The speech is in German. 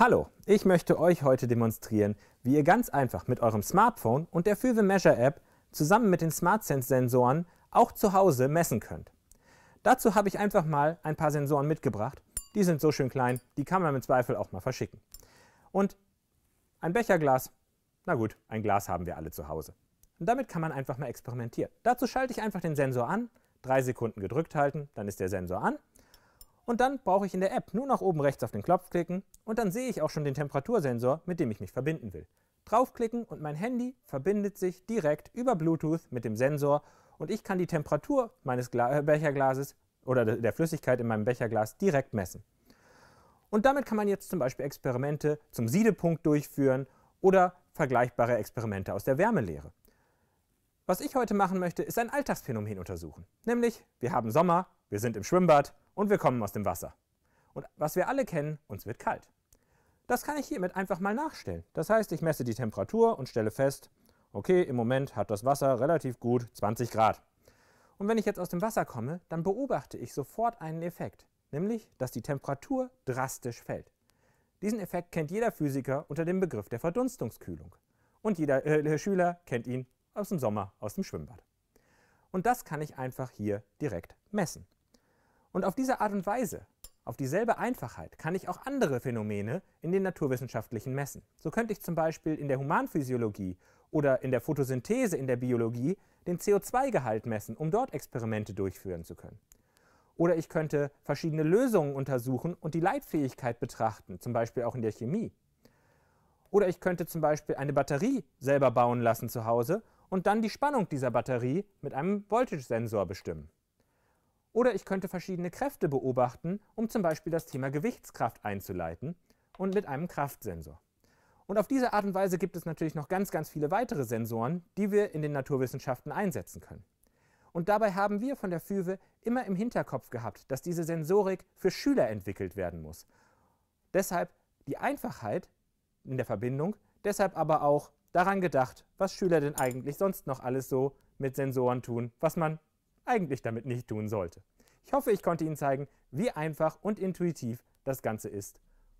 Hallo, ich möchte euch heute demonstrieren, wie ihr ganz einfach mit eurem Smartphone und der Füve Measure App zusammen mit den SmartSense Sensoren auch zu Hause messen könnt. Dazu habe ich einfach mal ein paar Sensoren mitgebracht. Die sind so schön klein, die kann man im Zweifel auch mal verschicken. Und ein Becherglas, na gut, ein Glas haben wir alle zu Hause. Und damit kann man einfach mal experimentieren. Dazu schalte ich einfach den Sensor an, drei Sekunden gedrückt halten, dann ist der Sensor an und dann brauche ich in der App nur nach oben rechts auf den Knopf klicken und dann sehe ich auch schon den Temperatursensor, mit dem ich mich verbinden will. Draufklicken und mein Handy verbindet sich direkt über Bluetooth mit dem Sensor und ich kann die Temperatur meines äh, Becherglases oder der Flüssigkeit in meinem Becherglas direkt messen. Und damit kann man jetzt zum Beispiel Experimente zum Siedepunkt durchführen oder vergleichbare Experimente aus der Wärmelehre. Was ich heute machen möchte, ist ein Alltagsphänomen untersuchen. Nämlich, wir haben Sommer, wir sind im Schwimmbad und wir kommen aus dem Wasser. Und was wir alle kennen, uns wird kalt. Das kann ich hiermit einfach mal nachstellen. Das heißt, ich messe die Temperatur und stelle fest, okay, im Moment hat das Wasser relativ gut 20 Grad. Und wenn ich jetzt aus dem Wasser komme, dann beobachte ich sofort einen Effekt, nämlich, dass die Temperatur drastisch fällt. Diesen Effekt kennt jeder Physiker unter dem Begriff der Verdunstungskühlung. Und jeder äh, Schüler kennt ihn aus dem Sommer aus dem Schwimmbad. Und das kann ich einfach hier direkt messen. Und auf diese Art und Weise, auf dieselbe Einfachheit, kann ich auch andere Phänomene in den naturwissenschaftlichen messen. So könnte ich zum Beispiel in der Humanphysiologie oder in der Photosynthese in der Biologie den CO2-Gehalt messen, um dort Experimente durchführen zu können. Oder ich könnte verschiedene Lösungen untersuchen und die Leitfähigkeit betrachten, zum Beispiel auch in der Chemie. Oder ich könnte zum Beispiel eine Batterie selber bauen lassen zu Hause und dann die Spannung dieser Batterie mit einem Voltage-Sensor bestimmen. Oder ich könnte verschiedene Kräfte beobachten, um zum Beispiel das Thema Gewichtskraft einzuleiten und mit einem Kraftsensor. Und auf diese Art und Weise gibt es natürlich noch ganz, ganz viele weitere Sensoren, die wir in den Naturwissenschaften einsetzen können. Und dabei haben wir von der FÜWE immer im Hinterkopf gehabt, dass diese Sensorik für Schüler entwickelt werden muss. Deshalb die Einfachheit in der Verbindung, deshalb aber auch daran gedacht, was Schüler denn eigentlich sonst noch alles so mit Sensoren tun, was man eigentlich damit nicht tun sollte. Ich hoffe, ich konnte Ihnen zeigen, wie einfach und intuitiv das Ganze ist.